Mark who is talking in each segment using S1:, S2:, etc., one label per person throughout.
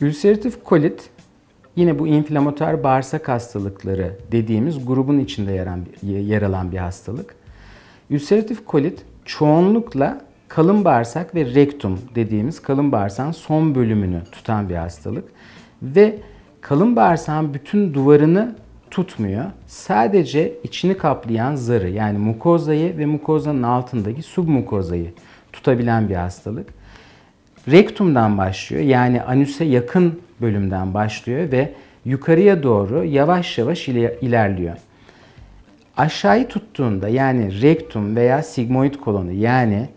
S1: Ülseratif kolit yine bu inflamatuar bağırsak hastalıkları dediğimiz grubun içinde yer yer alan bir hastalık. Ülseratif kolit çoğunlukla kalın bağırsak ve rektum dediğimiz kalın bağırsağın son bölümünü tutan bir hastalık ve kalın bağırsağın bütün duvarını tutmuyor. Sadece içini kaplayan zarı yani mukozayı ve mukozanın altındaki submukozayı tutabilen bir hastalık rektumdan başlıyor. Yani anüse yakın bölümden başlıyor ve yukarıya doğru yavaş yavaş ilerliyor. Aşağıyı tuttuğunda yani rektum veya sigmoid kolonu yani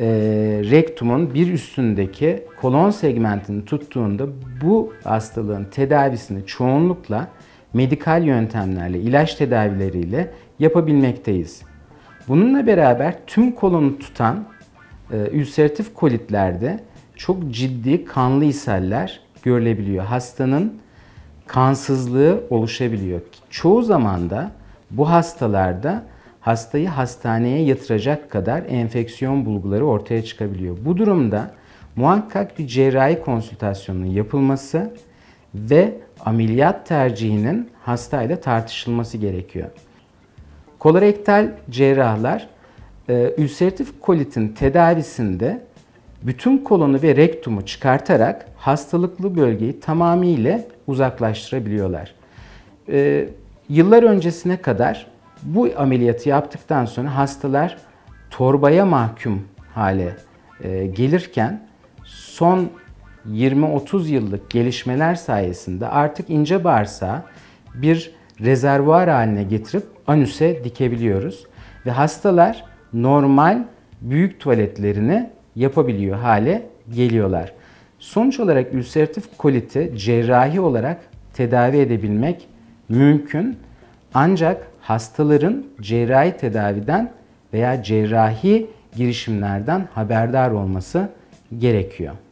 S1: e, rektumun bir üstündeki kolon segmentini tuttuğunda bu hastalığın tedavisini çoğunlukla medikal yöntemlerle, ilaç tedavileriyle yapabilmekteyiz. Bununla beraber tüm kolonu tutan e, ülseratif kolitlerde çok ciddi kanlı iseller görülebiliyor. Hastanın kansızlığı oluşabiliyor. Çoğu zaman da bu hastalarda hastayı hastaneye yatıracak kadar enfeksiyon bulguları ortaya çıkabiliyor. Bu durumda muhakkak bir cerrahi konsültasyonunun yapılması ve ameliyat tercihinin hastayla tartışılması gerekiyor. Kolorektal cerrahlar e, ülseratif kolitin tedavisinde bütün kolonu ve rektumu çıkartarak hastalıklı bölgeyi tamamıyla uzaklaştırabiliyorlar. Ee, yıllar öncesine kadar bu ameliyatı yaptıktan sonra hastalar torbaya mahkum hale e, gelirken son 20-30 yıllık gelişmeler sayesinde artık ince bağırsağı bir rezervuar haline getirip anüse dikebiliyoruz. Ve hastalar normal büyük tuvaletlerini yapabiliyor hale geliyorlar. Sonuç olarak ülseratif koliti cerrahi olarak tedavi edebilmek mümkün. Ancak hastaların cerrahi tedaviden veya cerrahi girişimlerden haberdar olması gerekiyor.